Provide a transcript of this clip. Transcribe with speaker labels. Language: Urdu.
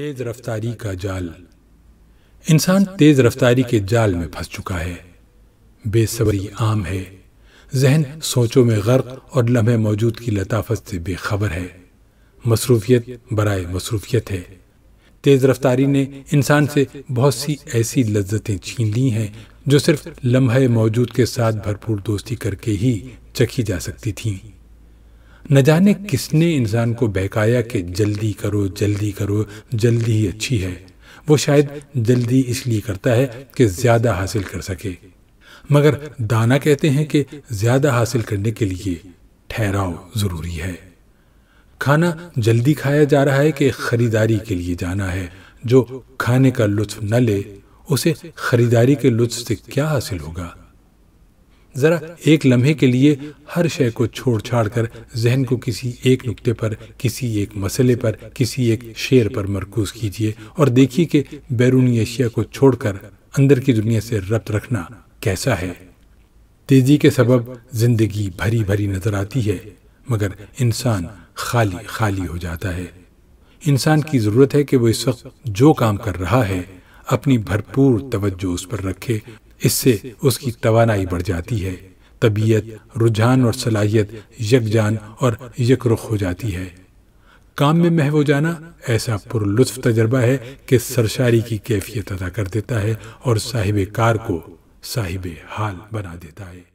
Speaker 1: تیز رفتاری کا جال انسان تیز رفتاری کے جال میں پھنس چکا ہے بے صبری عام ہے ذہن سوچوں میں غرق اور لمحے موجود کی لطافت سے بے خبر ہے مصروفیت برائے مصروفیت ہے تیز رفتاری نے انسان سے بہت سی ایسی لذتیں چھین لی ہیں جو صرف لمحے موجود کے ساتھ بھرپور دوستی کر کے ہی چکھی جا سکتی تھیں نہ جانے کس نے انسان کو بہکایا کہ جلدی کرو جلدی کرو جلدی ہی اچھی ہے وہ شاید جلدی اس لیے کرتا ہے کہ زیادہ حاصل کر سکے مگر دانا کہتے ہیں کہ زیادہ حاصل کرنے کے لیے ٹھہراؤ ضروری ہے کھانا جلدی کھایا جا رہا ہے کہ خریداری کے لیے جانا ہے جو کھانے کا لطف نہ لے اسے خریداری کے لطف سے کیا حاصل ہوگا ذرا ایک لمحے کے لیے ہر شے کو چھوڑ چھاڑ کر ذہن کو کسی ایک نکتے پر کسی ایک مسئلے پر کسی ایک شعر پر مرکوز کیجیے اور دیکھیے کہ بیرونی اشیاء کو چھوڑ کر اندر کی دنیا سے ربط رکھنا کیسا ہے تیزی کے سبب زندگی بھری بھری نظر آتی ہے مگر انسان خالی خالی ہو جاتا ہے انسان کی ضرورت ہے کہ وہ اس وقت جو کام کر رہا ہے اپنی بھرپور توجہ اس پر رکھے اس سے اس کی توانائی بڑھ جاتی ہے طبیعت رجحان اور صلاحیت یک جان اور یک رخ ہو جاتی ہے کام میں محو جانا ایسا پر لطف تجربہ ہے کہ سرشاری کی کیفیت ادا کر دیتا ہے اور صاحب کار کو صاحب حال بنا دیتا ہے